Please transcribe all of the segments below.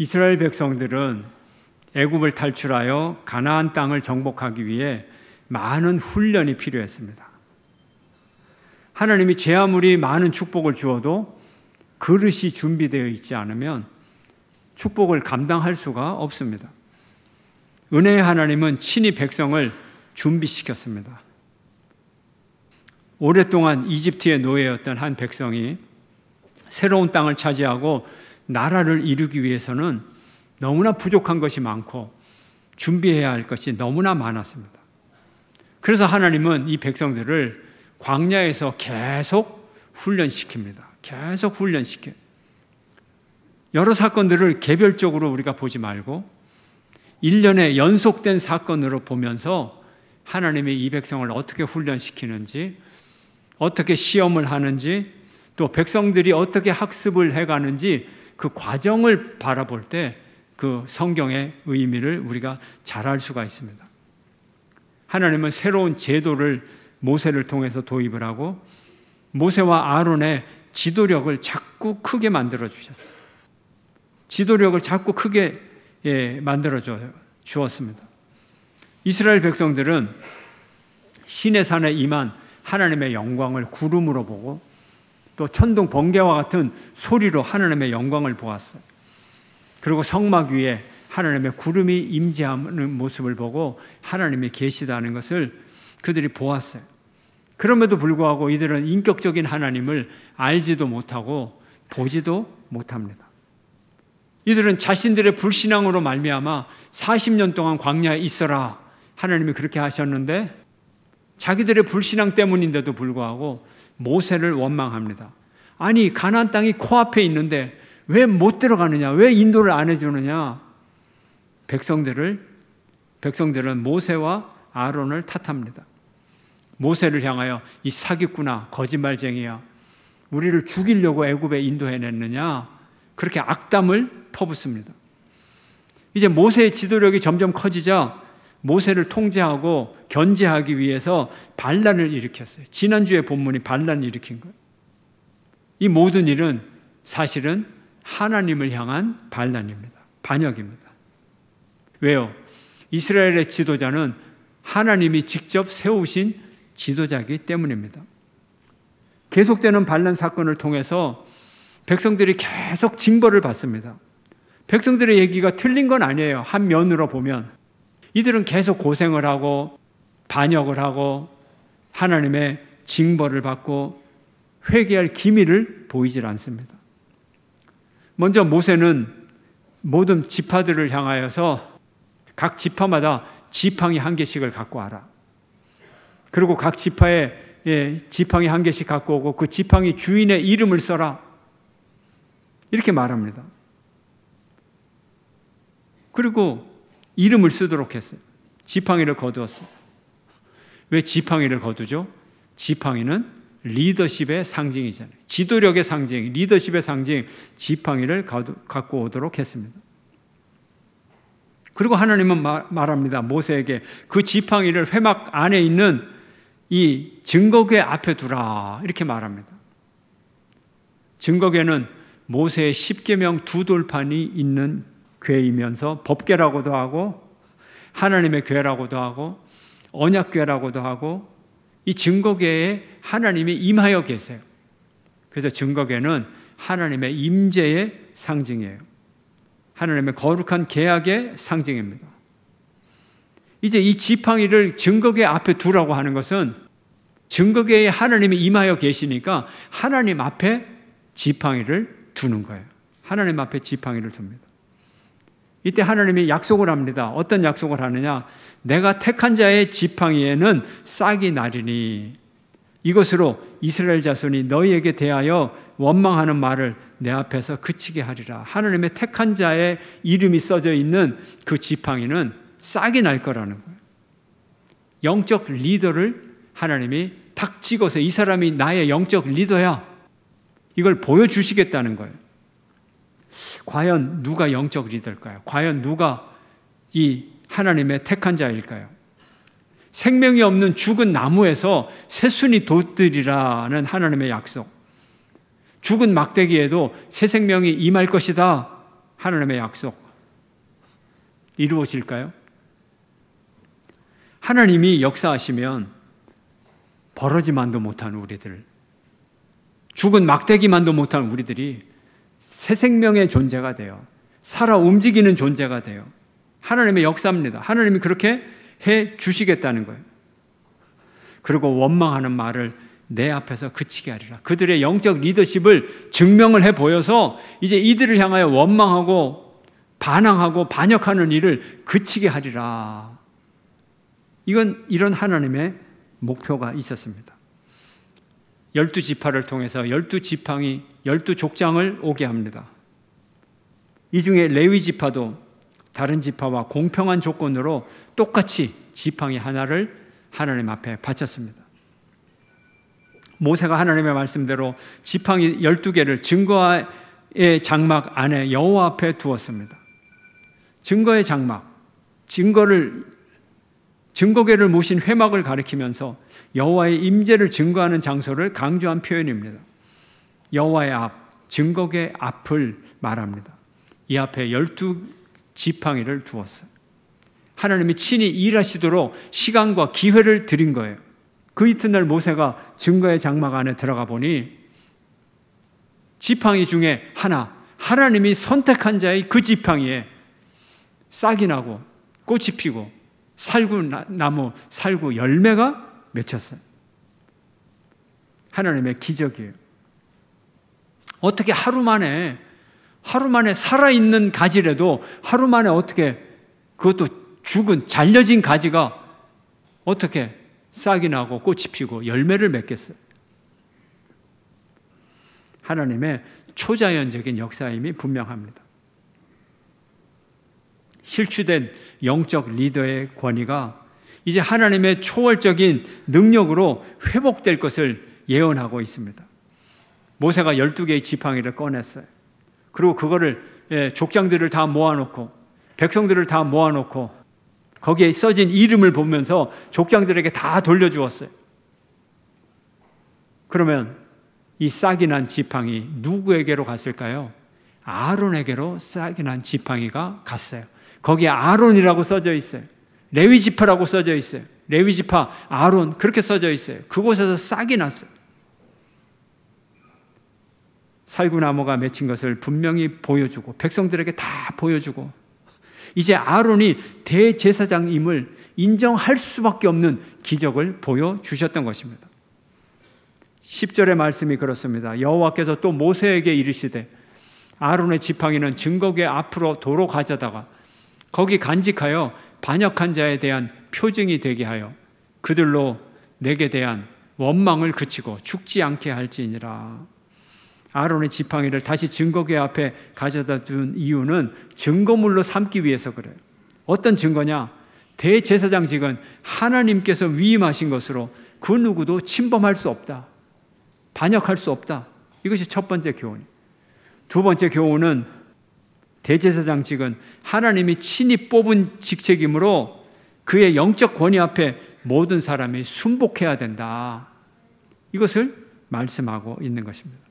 이스라엘 백성들은 애굽을 탈출하여 가나안 땅을 정복하기 위해 많은 훈련이 필요했습니다. 하나님이 제 아무리 많은 축복을 주어도 그릇이 준비되어 있지 않으면 축복을 감당할 수가 없습니다. 은혜의 하나님은 친히 백성을 준비시켰습니다. 오랫동안 이집트의 노예였던 한 백성이 새로운 땅을 차지하고 나라를 이루기 위해서는 너무나 부족한 것이 많고 준비해야 할 것이 너무나 많았습니다. 그래서 하나님은 이 백성들을 광야에서 계속 훈련시킵니다. 계속 훈련시켜요. 여러 사건들을 개별적으로 우리가 보지 말고 일련의 연속된 사건으로 보면서 하나님이 이 백성을 어떻게 훈련시키는지 어떻게 시험을 하는지 또 백성들이 어떻게 학습을 해가는지 그 과정을 바라볼 때 그 성경의 의미를 우리가 잘 알 수가 있습니다. 하나님은 새로운 제도를 모세를 통해서 도입을 하고 모세와 아론의 지도력을 자꾸 크게 만들어 주셨어요. 지도력을 작고 크게 예, 만들어 주었습니다. 이스라엘 백성들은 신의 산에 임한 하나님의 영광을 구름으로 보고 또 천둥 번개와 같은 소리로 하나님의 영광을 보았어요. 그리고 성막 위에 하나님의 구름이 임재하는 모습을 보고 하나님의 계시다는 것을 그들이 보았어요. 그럼에도 불구하고 이들은 인격적인 하나님을 알지도 못하고 보지도 못합니다. 이들은 자신들의 불신앙으로 말미암아 40년 동안 광야에 있어라 하나님이 그렇게 하셨는데 자기들의 불신앙 때문인데도 불구하고 모세를 원망합니다. 아니 가나안 땅이 코앞에 있는데 왜 못 들어가느냐? 왜 인도를 안 해주느냐? 백성들을 백성들은 모세와 아론을 탓합니다. 모세를 향하여 이 사기꾼아 거짓말쟁이야 우리를 죽이려고 애굽에 인도해냈느냐? 그렇게 악담을 퍼붓습니다. 이제 모세의 지도력이 점점 커지자 모세를 통제하고 견제하기 위해서 반란을 일으켰어요. 지난주에 본문이 반란을 일으킨 거예요. 이 모든 일은 사실은 하나님을 향한 반란입니다. 반역입니다. 왜요? 이스라엘의 지도자는 하나님이 직접 세우신 지도자이기 때문입니다. 계속되는 반란 사건을 통해서 백성들이 계속 징벌을 받습니다. 백성들의 얘기가 틀린 건 아니에요. 한 면으로 보면. 이들은 계속 고생을 하고, 반역을 하고, 하나님의 징벌을 받고, 회개할 기미를 보이질 않습니다. 먼저 모세는 모든 지파들을 향하여서 각 지파마다 지팡이 한 개씩을 갖고 와라. 그리고 각 지파에 예, 지팡이 한 개씩 갖고 오고 그 지팡이 주인의 이름을 써라. 이렇게 말합니다. 그리고 이름을 쓰도록 했어요. 지팡이를 거두었어요. 왜 지팡이를 거두죠? 지팡이는 리더십의 상징이잖아요. 지도력의 상징, 리더십의 상징, 지팡이를 가두, 갖고 오도록 했습니다. 그리고 하나님은 말, 말합니다. 모세에게 그 지팡이를 회막 안에 있는 이 증거궤 앞에 두라. 이렇게 말합니다. 증거궤는 모세의 십계명 두 돌판이 있는 교회이면서법계라고도 하고 하나님의 교회라고도 하고 언약교회라고도 하고 이증거계에 하나님이 임하여 계세요. 그래서 증거계는 하나님의 임재의 상징이에요. 하나님의 거룩한 계약의 상징입니다. 이제 이 지팡이를 증거계 앞에 두라고 하는 것은 증거계에 하나님이 임하여 계시니까 하나님 앞에 지팡이를 두는 거예요. 하나님 앞에 지팡이를 둡니다. 이때 하나님이 약속을 합니다. 어떤 약속을 하느냐? 내가 택한 자의 지팡이에는 싹이 나리니 이것으로 이스라엘 자손이 너희에게 대하여 원망하는 말을 내 앞에서 그치게 하리라. 하나님의 택한 자의 이름이 써져 있는 그 지팡이는 싹이 날 거라는 거예요. 영적 리더를 하나님이 탁 찍어서 이 사람이 나의 영적 리더야. 이걸 보여주시겠다는 거예요. 과연 누가 영적 리더일까요? 과연 누가 이 하나님의 택한 자일까요? 생명이 없는 죽은 나무에서 새순이 돋들이라는 하나님의 약속. 죽은 막대기에도 새 생명이 임할 것이다. 하나님의 약속. 이루어질까요? 하나님이 역사하시면 벌어지만도 못한 우리들, 죽은 막대기만도 못한 우리들이 새 생명의 존재가 돼요. 살아 움직이는 존재가 돼요. 하나님의 역사입니다. 하나님이 그렇게 해 주시겠다는 거예요. 그리고 원망하는 말을 내 앞에서 그치게 하리라. 그들의 영적 리더십을 증명을 해 보여서 이제 이들을 향하여 원망하고 반항하고 반역하는 일을 그치게 하리라. 이건 이런 하나님의 목표가 있었습니다. 열두 지파를 통해서 열두 지팡이, 열두 족장을 오게 합니다. 이 중에 레위 지파도 다른 지파와 공평한 조건으로 똑같이 지팡이 하나를 하나님 앞에 바쳤습니다. 모세가 하나님의 말씀대로 지팡이 12개를 증거의 장막 안에 여호와 앞에 두었습니다. 증거의 장막, 증거를 증거계를 모신 회막을 가리키면서 여호와의 임재를 증거하는 장소를 강조한 표현입니다. 여호와의 앞, 증거계 앞을 말합니다. 이 앞에 열두 지팡이를 두었어요. 하나님이 친히 일하시도록 시간과 기회를 드린 거예요. 그 이튿날 모세가 증거의 장막 안에 들어가 보니 지팡이 중에 하나, 하나님이 선택한 자의 그 지팡이에 싹이 나고 꽃이 피고 살구나무, 살구 열매가 맺혔어요. 하나님의 기적이에요. 어떻게 하루 만에, 하루 만에 살아있는 가지라도 하루 만에 어떻게 그것도 죽은, 잘려진 가지가 어떻게 싹이 나고 꽃이 피고 열매를 맺겠어요. 하나님의 초자연적인 역사임이 분명합니다. 실추된 영적 리더의 권위가 이제 하나님의 초월적인 능력으로 회복될 것을 예언하고 있습니다. 모세가 12개의 지팡이를 꺼냈어요. 그리고 그거를 예, 족장들을 다 모아놓고 백성들을 다 모아놓고 거기에 써진 이름을 보면서 족장들에게 다 돌려주었어요. 그러면 이 싹이 난 지팡이 누구에게로 갔을까요? 아론에게로 싹이 난 지팡이가 갔어요. 거기에 아론이라고 써져 있어요. 레위지파라고 써져 있어요. 레위지파 아론 그렇게 써져 있어요. 그곳에서 싹이 났어요. 살구나무가 맺힌 것을 분명히 보여주고 백성들에게 다 보여주고 이제 아론이 대제사장임을 인정할 수밖에 없는 기적을 보여주셨던 것입니다. 10절의 말씀이 그렇습니다. 여호와께서 또 모세에게 이르시되 아론의 지팡이는 증거계 앞으로 도로 가져다가 거기 간직하여 반역한 자에 대한 표징이 되게 하여 그들로 내게 대한 원망을 그치고 죽지 않게 할지니라. 아론의 지팡이를 다시 증거계 앞에 가져다 둔 이유는 증거물로 삼기 위해서 그래요. 어떤 증거냐? 대제사장직은 하나님께서 위임하신 것으로 그 누구도 침범할 수 없다. 반역할 수 없다. 이것이 첫 번째 교훈. 두 번째 교훈은 대제사장직은 하나님이 친히 뽑은 직책이므로 그의 영적 권위 앞에 모든 사람이 순복해야 된다. 이것을 말씀하고 있는 것입니다.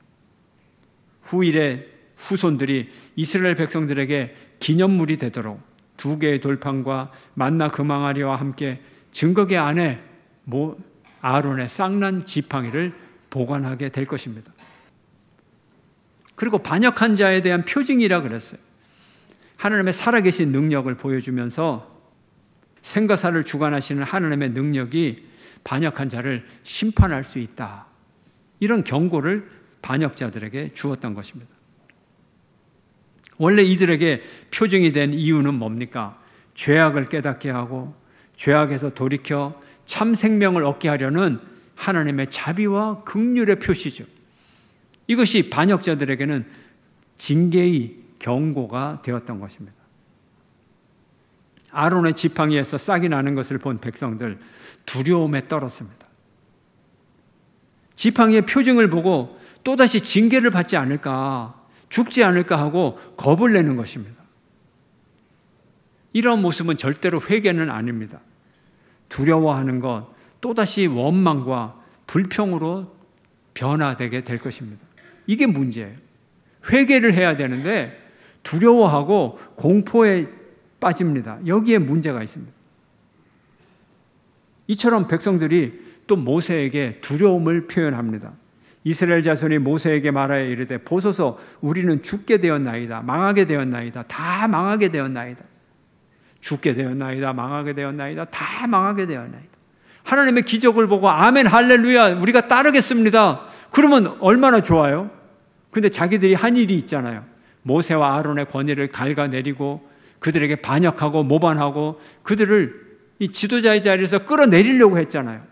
후일에 후손들이 이스라엘 백성들에게 기념물이 되도록 두 개의 돌판과 만나 금항아리와 그 함께 증거계 안에 모, 아론의 쌍난 지팡이를 보관하게 될 것입니다. 그리고 반역한 자에 대한 표징이라 그랬어요. 하나님의 살아계신 능력을 보여주면서 생과사를 주관하시는 하나님의 능력이 반역한 자를 심판할 수 있다. 이런 경고를 반역자들에게 주었던 것입니다. 원래 이들에게 표징이 된 이유는 뭡니까? 죄악을 깨닫게 하고 죄악에서 돌이켜 참 생명을 얻게 하려는 하나님의 자비와 긍휼의 표시죠. 이것이 반역자들에게는 징계의 경고가 되었던 것입니다. 아론의 지팡이에서 싹이 나는 것을 본 백성들 두려움에 떨었습니다. 지팡이의 표징을 보고 또다시 징계를 받지 않을까, 죽지 않을까 하고 겁을 내는 것입니다. 이런 모습은 절대로 회개는 아닙니다. 두려워하는 것, 또다시 원망과 불평으로 변화되게 될 것입니다. 이게 문제예요. 회개를 해야 되는데 두려워하고 공포에 빠집니다. 여기에 문제가 있습니다. 이처럼 백성들이 또 모세에게 두려움을 표현합니다. 이스라엘 자손이 모세에게 말하여 이르되 보소서 우리는 죽게 되었나이다 망하게 되었나이다 다 망하게 되었나이다 죽게 되었나이다 망하게 되었나이다 다 망하게 되었나이다 하나님의 기적을 보고 아멘 할렐루야 우리가 따르겠습니다 그러면 얼마나 좋아요 근데 자기들이 한 일이 있잖아요 모세와 아론의 권위를 갉아내리고 그들에게 반역하고 모반하고 그들을 이 지도자의 자리에서 끌어내리려고 했잖아요.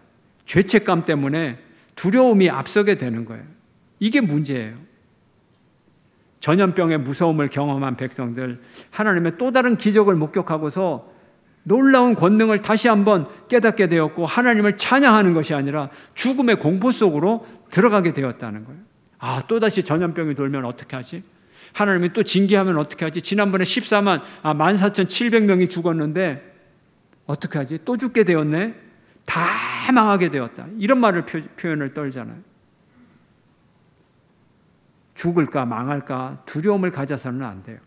죄책감 때문에 두려움이 앞서게 되는 거예요. 이게 문제예요. 전염병의 무서움을 경험한 백성들, 하나님의 또 다른 기적을 목격하고서 놀라운 권능을 다시 한번 깨닫게 되었고 하나님을 찬양하는 것이 아니라 죽음의 공포 속으로 들어가게 되었다는 거예요. 아, 또다시 전염병이 돌면 어떻게 하지? 하나님이 또 징계하면 어떻게 하지? 지난번에 14만, 아, 14,700명이 죽었는데, 어떻게 하지? 또 죽게 되었네? 다 망하게 되었다. 이런 말을 표, 표현을 떨잖아요. 죽을까, 망할까, 두려움을 가져서는 안 돼요.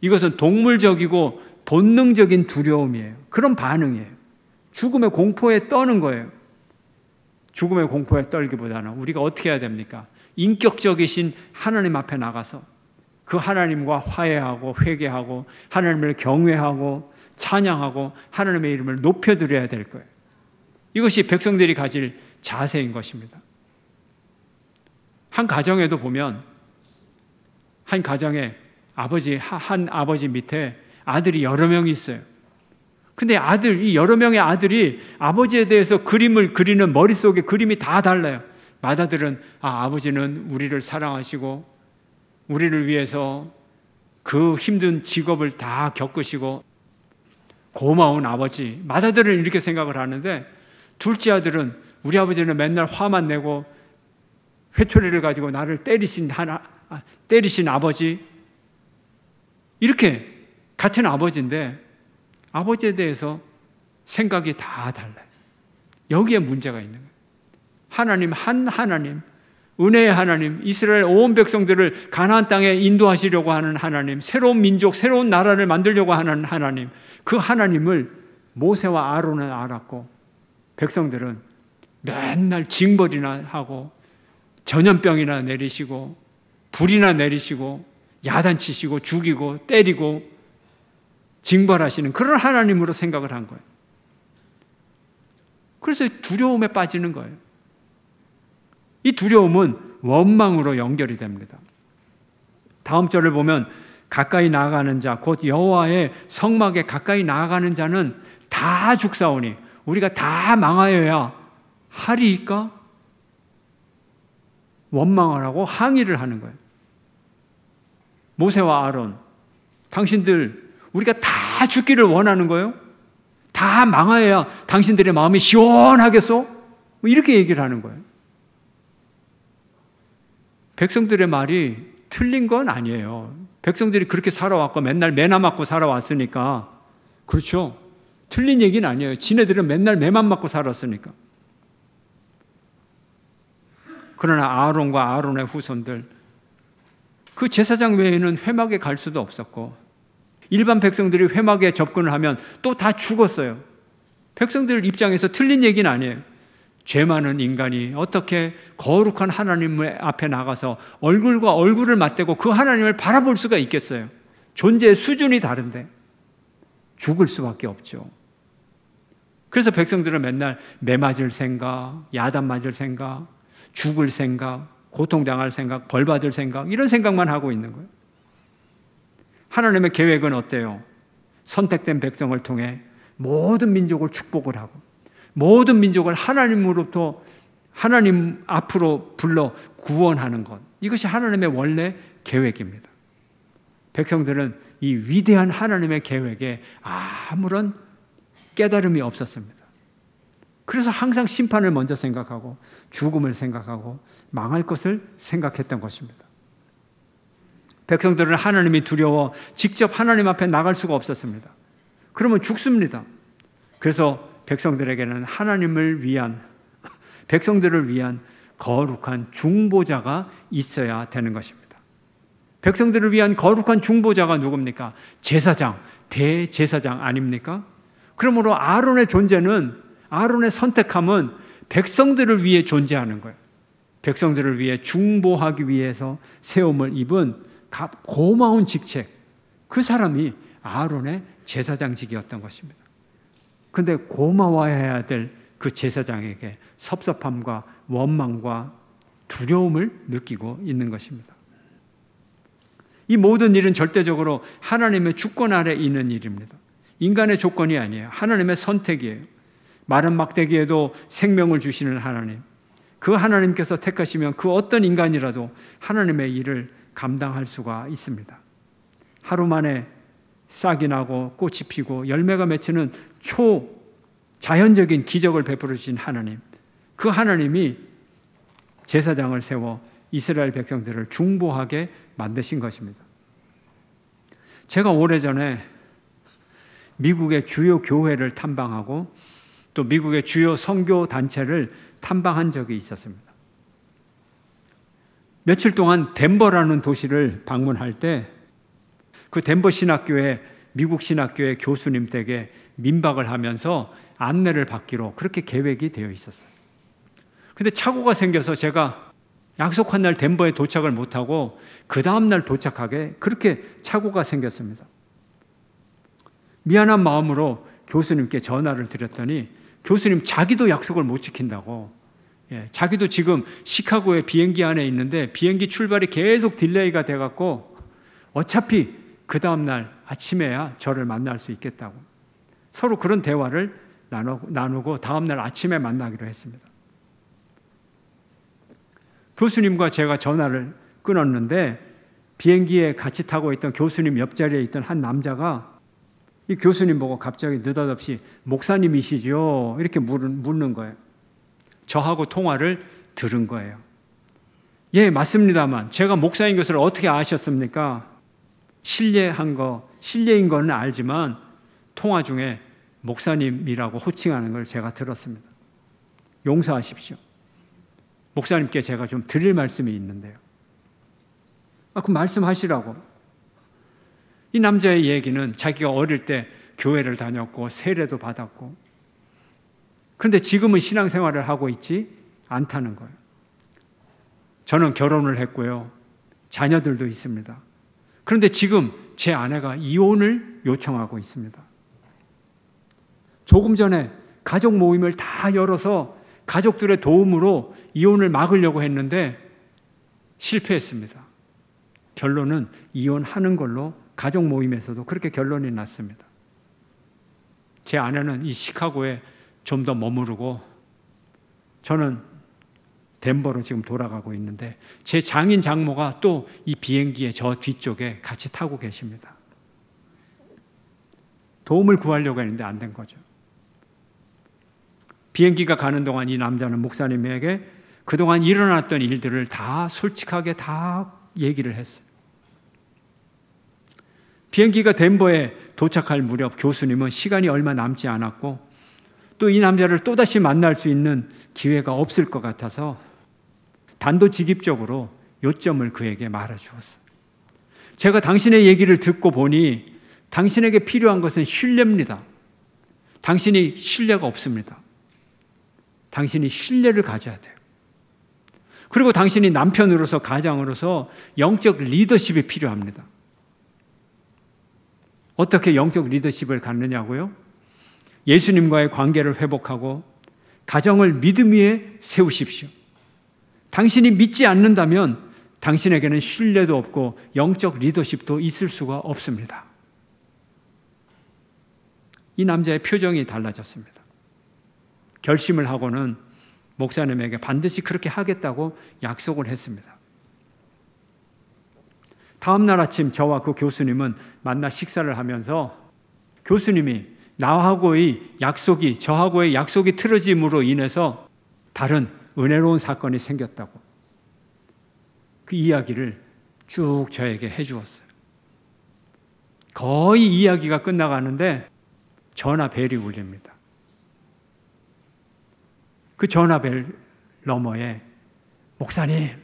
이것은 동물적이고 본능적인 두려움이에요. 그런 반응이에요. 죽음의 공포에 떠는 거예요. 죽음의 공포에 떨기보다는 우리가 어떻게 해야 됩니까? 인격적이신 하나님 앞에 나가서 그 하나님과 화해하고 회개하고 하나님을 경외하고 찬양하고 하나님의 이름을 높여드려야 될 거예요. 이것이 백성들이 가질 자세인 것입니다. 한 가정에도 보면 한 가정에 아버지 한 아버지 밑에 아들이 여러 명이 있어요. 근데 아들 이 여러 명의 아들이 아버지에 대해서 그림을 그리는 머릿속에 그림이 다 달라요. 맏아들은 아, 아버지는 우리를 사랑하시고 우리를 위해서 그 힘든 직업을 다 겪으시고 고마운 아버지. 맏아들은 이렇게 생각을 하는데 둘째 아들은 우리 아버지는 맨날 화만 내고 회초리를 가지고 나를 때리신 하나 아, 아, 때리신 아버지 이렇게 같은 아버지인데 아버지에 대해서 생각이 다 달라요. 여기에 문제가 있는 거예요. 하나님 한 하나님 은혜의 하나님, 이스라엘 온 백성들을 가나안 땅에 인도하시려고 하는 하나님, 새로운 민족, 새로운 나라를 만들려고 하는 하나님, 그 하나님을 모세와 아론은 알았고 백성들은 맨날 징벌이나 하고 전염병이나 내리시고 불이나 내리시고 야단치시고 죽이고 때리고 징벌하시는 그런 하나님으로 생각을 한 거예요. 그래서 두려움에 빠지는 거예요. 이 두려움은 원망으로 연결이 됩니다. 다음 절을 보면 가까이 나아가는 자, 곧 여호와의 성막에 가까이 나아가는 자는 다 죽사오니 우리가 다 망하여야 하리까? 원망하라고 항의를 하는 거예요. 모세와 아론, 당신들 우리가 다 죽기를 원하는 거예요? 다 망하여야 당신들의 마음이 시원하겠어? 뭐 이렇게 얘기를 하는 거예요. 백성들의 말이 틀린 건 아니에요. 백성들이 그렇게 살아왔고 맨날 매나 맞고 살아왔으니까 그렇죠. 틀린 얘기는 아니에요. 지네들은 맨날 매만 맞고 살았으니까. 그러나 아론과 아론의 후손들 그 제사장 외에는 회막에 갈 수도 없었고 일반 백성들이 회막에 접근을 하면 또 다 죽었어요. 백성들 입장에서 틀린 얘기는 아니에요. 죄 많은 인간이 어떻게 거룩한 하나님 앞에 나가서 얼굴과 얼굴을 맞대고 그 하나님을 바라볼 수가 있겠어요? 존재의 수준이 다른데 죽을 수밖에 없죠. 그래서 백성들은 맨날 매 맞을 생각, 야단 맞을 생각, 죽을 생각, 고통당할 생각, 벌 받을 생각, 이런 생각만 하고 있는 거예요. 하나님의 계획은 어때요? 선택된 백성을 통해 모든 민족을 축복을 하고 모든 민족을 하나님으로부터 하나님 앞으로 불러 구원하는 것. 이것이 하나님의 원래 계획입니다. 백성들은 이 위대한 하나님의 계획에 아무런 깨달음이 없었습니다. 그래서 항상 심판을 먼저 생각하고 죽음을 생각하고 망할 것을 생각했던 것입니다. 백성들은 하나님이 두려워 직접 하나님 앞에 나갈 수가 없었습니다. 그러면 죽습니다. 그래서 백성들에게는 하나님을 위한 백성들을 위한 거룩한 중보자가 있어야 되는 것입니다. 백성들을 위한 거룩한 중보자가 누굽니까? 제사장, 대제사장 아닙니까? 그러므로 아론의 존재는 아론의 선택함은 백성들을 위해 존재하는 거예요. 백성들을 위해 중보하기 위해서 세움을 입은 고마운 직책. 그 사람이 아론의 제사장직이었던 것입니다. 근데 고마워해야 될 그 제사장에게 섭섭함과 원망과 두려움을 느끼고 있는 것입니다. 이 모든 일은 절대적으로 하나님의 주권 아래 있는 일입니다. 인간의 조건이 아니에요. 하나님의 선택이에요. 마른 막대기에도 생명을 주시는 하나님. 그 하나님께서 택하시면 그 어떤 인간이라도 하나님의 일을 감당할 수가 있습니다. 하루 만에 싹이 나고 꽃이 피고 열매가 맺히는 초자연적인 기적을 베풀어주신 하나님, 그 하나님이 제사장을 세워 이스라엘 백성들을 중보하게 만드신 것입니다. 제가 오래전에 미국의 주요 교회를 탐방하고 또 미국의 주요 선교 단체를 탐방한 적이 있었습니다. 며칠 동안 덴버라는 도시를 방문할 때 그 덴버 신학교에 미국 신학교의 교수님 댁에 민박을 하면서 안내를 받기로 그렇게 계획이 되어 있었어요. 근데 착오가 생겨서 제가 약속한 날 덴버에 도착을 못하고 그 다음날 도착하게 그렇게 착오가 생겼습니다. 미안한 마음으로 교수님께 전화를 드렸더니 교수님 자기도 약속을 못 지킨다고 예, 자기도 지금 시카고에 비행기 안에 있는데 비행기 출발이 계속 딜레이가 돼갖고 어차피 그 다음날 아침에야 저를 만날 수 있겠다고 서로 그런 대화를 나누고 다음날 아침에 만나기로 했습니다. 교수님과 제가 전화를 끊었는데 비행기에 같이 타고 있던 교수님 옆자리에 있던 한 남자가 이 교수님 보고 갑자기 느닷없이 목사님이시죠? 이렇게 묻는 거예요. 저하고 통화를 들은 거예요. 예, 맞습니다만 제가 목사인 것을 어떻게 아셨습니까? 신뢰한 거, 신뢰인 거는 알지만 통화 중에 목사님이라고 호칭하는 걸 제가 들었습니다. 용서하십시오. 목사님께 제가 좀 드릴 말씀이 있는데요. 아, 그 말씀하시라고. 이 남자의 얘기는 자기가 어릴 때 교회를 다녔고 세례도 받았고 그런데 지금은 신앙생활을 하고 있지 않다는 거예요. 저는 결혼을 했고요. 자녀들도 있습니다. 그런데 지금 제 아내가 이혼을 요청하고 있습니다. 조금 전에 가족 모임을 다 열어서 가족들의 도움으로 이혼을 막으려고 했는데 실패했습니다. 결론은 이혼하는 걸로 가족 모임에서도 그렇게 결론이 났습니다. 제 아내는 이 시카고에 좀 더 머무르고 저는 덴버로 지금 돌아가고 있는데 제 장인 장모가 또 이비행기에저 뒤쪽에 같이 타고 계십니다. 도움을 구하려고 했는데 안 된 거죠. 비행기가 가는 동안 이 남자는 목사님에게 그동안 일어났던 일들을 다 솔직하게 다 얘기를 했어요. 비행기가 덴버에 도착할 무렵 교수님은 시간이 얼마 남지 않았고 또 이 남자를 또다시 만날 수 있는 기회가 없을 것 같아서 단도직입적으로 요점을 그에게 말해 주었어요. 제가 당신의 얘기를 듣고 보니 당신에게 필요한 것은 신뢰입니다. 당신이 신뢰가 없습니다. 당신이 신뢰를 가져야 돼요. 그리고 당신이 남편으로서 가장으로서 영적 리더십이 필요합니다. 어떻게 영적 리더십을 갖느냐고요? 예수님과의 관계를 회복하고 가정을 믿음 위에 세우십시오. 당신이 믿지 않는다면 당신에게는 신뢰도 없고 영적 리더십도 있을 수가 없습니다. 이 남자의 표정이 달라졌습니다. 결심을 하고는 목사님에게 반드시 그렇게 하겠다고 약속을 했습니다. 다음 날 아침 저와 그 교수님은 만나 식사를 하면서 교수님이 나하고의 약속이 저하고의 약속이 틀어짐으로 인해서 다른 은혜로운 사건이 생겼다고 그 이야기를 쭉 저에게 해 주었어요. 거의 이야기가 끝나가는데 전화벨이 울립니다. 그 전화벨 너머에 목사님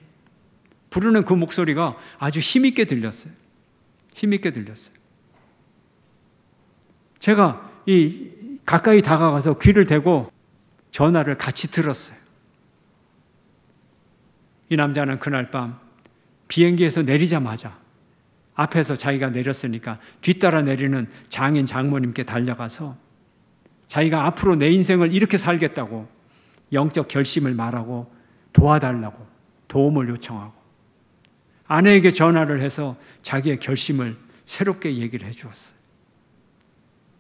부르는 그 목소리가 아주 힘있게 들렸어요. 힘있게 들렸어요. 제가 이 가까이 다가가서 귀를 대고 전화를 같이 들었어요. 이 남자는 그날 밤 비행기에서 내리자마자 앞에서 자기가 내렸으니까 뒤따라 내리는 장인 장모님께 달려가서 자기가 앞으로 내 인생을 이렇게 살겠다고 영적 결심을 말하고 도와달라고 도움을 요청하고 아내에게 전화를 해서 자기의 결심을 새롭게 얘기를 해 주었어요.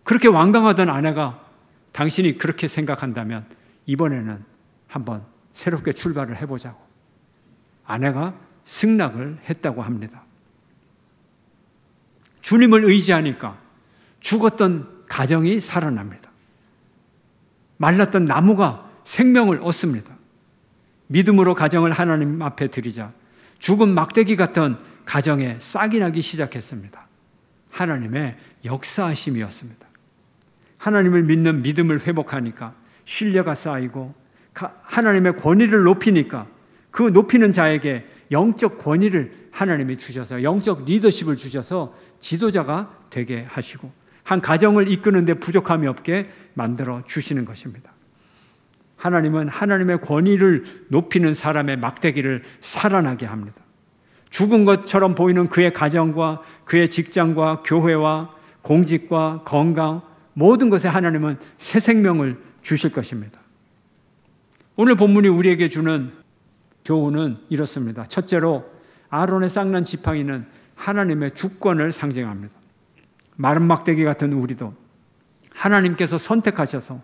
그렇게 완강하던 아내가 당신이 그렇게 생각한다면 이번에는 한번 새롭게 출발을 해보자고. 아내가 승낙을 했다고 합니다. 주님을 의지하니까 죽었던 가정이 살아납니다. 말랐던 나무가 생명을 얻습니다. 믿음으로 가정을 하나님 앞에 드리자 죽은 막대기 같은 가정에 싹이 나기 시작했습니다. 하나님의 역사하심이었습니다. 하나님을 믿는 믿음을 회복하니까 신뢰가 쌓이고 하나님의 권위를 높이니까 그 높이는 자에게 영적 권위를 하나님이 주셔서 영적 리더십을 주셔서 지도자가 되게 하시고 한 가정을 이끄는데 부족함이 없게 만들어 주시는 것입니다. 하나님은 하나님의 권위를 높이는 사람의 막대기를 살아나게 합니다. 죽은 것처럼 보이는 그의 가정과 그의 직장과 교회와 공직과 건강 모든 것에 하나님은 새 생명을 주실 것입니다. 오늘 본문이 우리에게 주는 교훈은 이렇습니다. 첫째로 아론의 쌍난 지팡이는 하나님의 주권을 상징합니다. 마른 막대기 같은 우리도 하나님께서 선택하셔서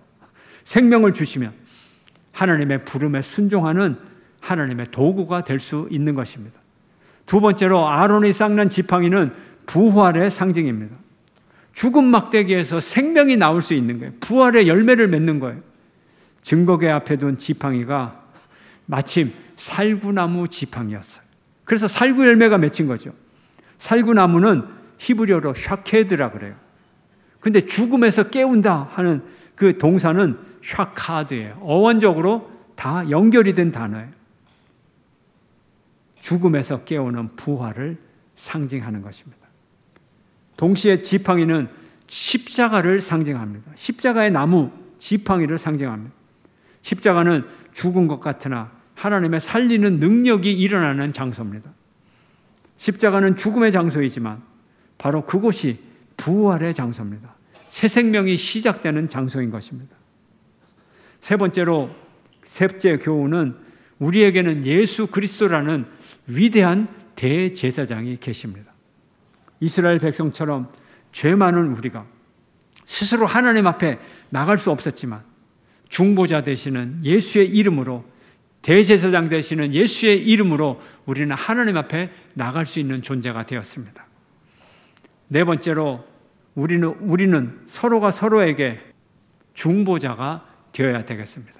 생명을 주시면 하나님의 부름에 순종하는 하나님의 도구가 될 수 있는 것입니다. 두 번째로 아론의 쌍난 지팡이는 부활의 상징입니다. 죽은 막대기에서 생명이 나올 수 있는 거예요. 부활의 열매를 맺는 거예요. 증거계 앞에 둔 지팡이가 마침 살구나무 지팡이였어요. 그래서 살구 열매가 맺힌 거죠. 살구나무는 히브리어로 샤케드라 그래요. 근데 죽음에서 깨운다 하는 그 동사는 샤카드예요. 어원적으로 다 연결이 된 단어예요. 죽음에서 깨우는 부활을 상징하는 것입니다. 동시에 지팡이는 십자가를 상징합니다. 십자가의 나무, 지팡이를 상징합니다. 십자가는 죽은 것 같으나 하나님의 살리는 능력이 일어나는 장소입니다. 십자가는 죽음의 장소이지만 바로 그곳이 부활의 장소입니다. 새 생명이 시작되는 장소인 것입니다. 세 번째로 셋째 교훈은 우리에게는 예수 그리스도라는 위대한 대제사장이 계십니다. 이스라엘 백성처럼 죄 많은 우리가 스스로 하나님 앞에 나갈 수 없었지만 중보자 되시는 예수의 이름으로 대제사장 되시는 예수의 이름으로 우리는 하나님 앞에 나갈 수 있는 존재가 되었습니다. 네 번째로 우리는 우리는 서로가 서로에게 중보자가 되어야 되겠습니다.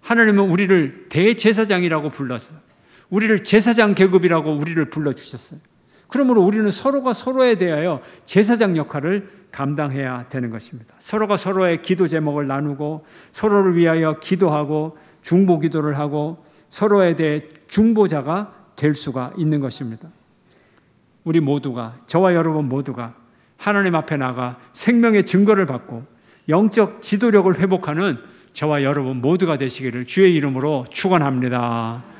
하나님은 우리를 대제사장이라고 불러서 우리를 제사장 계급이라고 우리를 불러 주셨어요. 그러므로 우리는 서로가 서로에 대하여 제사장 역할을 감당해야 되는 것입니다. 서로가 서로의 기도 제목을 나누고 서로를 위하여 기도하고 중보 기도를 하고 서로에 대해 중보자가 될 수가 있는 것입니다. 우리 모두가 저와 여러분 모두가 하나님 앞에 나가 생명의 증거를 받고 영적 지도력을 회복하는 저와 여러분 모두가 되시기를 주의 이름으로 축원합니다.